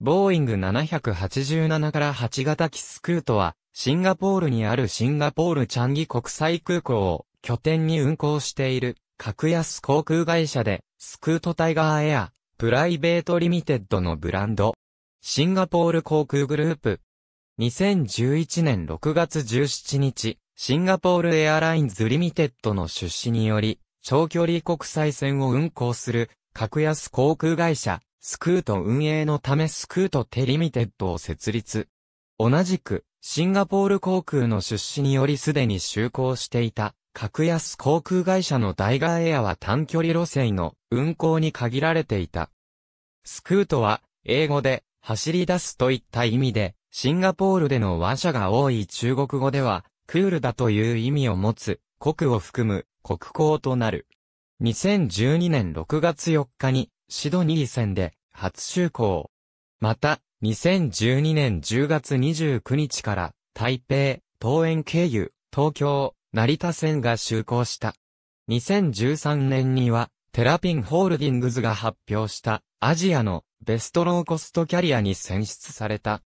ボーイング787から8型機スクートは、シンガポールにあるシンガポールチャンギ国際空港を拠点に運航している、格安航空会社で、スクートタイガーエア、プライベートリミテッドのブランド。シンガポール航空グループ。2011年6月17日、シンガポールエアラインズリミテッドの出資により、長距離国際線を運航する、格安航空会社、スクート運営のためスクートテリミテッドを設立。同じく、シンガポール航空の出資によりすでに就航していた、格安航空会社のダイガーエアは短距離路線の運航に限られていた。スクートは、英語で、走り出すといった意味で、シンガポールでの話者が多い中国語では、クールだという意味を持つ、国を含む、国交となる。2012年6月4日に、シドニー戦で初就航。また、2012年10月29日から台北、東園経由、東京、成田線が就航した。2013年には、テラピンホールディングズが発表したアジアのベストローコストキャリアに選出された。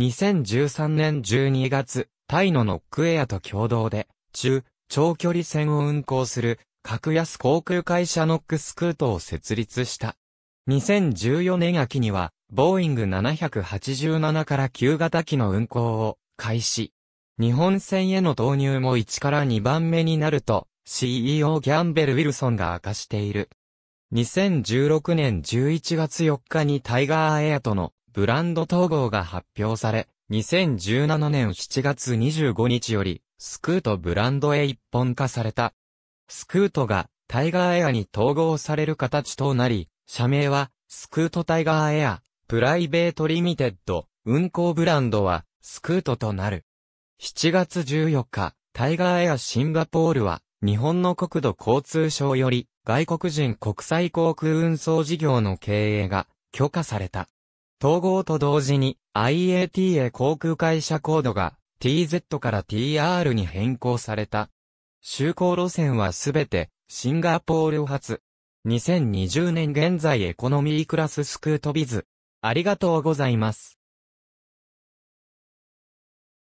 2013年12月、タイのノックエアと共同で、中、長距離線を運行する、格安航空会社ノックスクートを設立した。2014年秋には、ボーイング787から旧型機の運航を開始。日本船への投入も1から2番目になると、CEO ギャンベル・ウィルソンが明かしている。2016年11月4日にタイガーエアとのブランド統合が発表され、2017年7月25日より、スクートブランドへ一本化された。スクートがタイガーエアに統合される形となり、社名は、スクートタイガーエア、プライベートリミテッド、運行ブランドは、スクートとなる。7月14日、タイガーエアシンガポールは、日本の国土交通省より、外国人国際航空運送事業の経営が許可された。統合と同時に IATA 航空会社コードが TZ から TR に変更された。就航路線はすべてシンガポール発。2020年現在エコノミークラススクートビズ。ありがとうございます。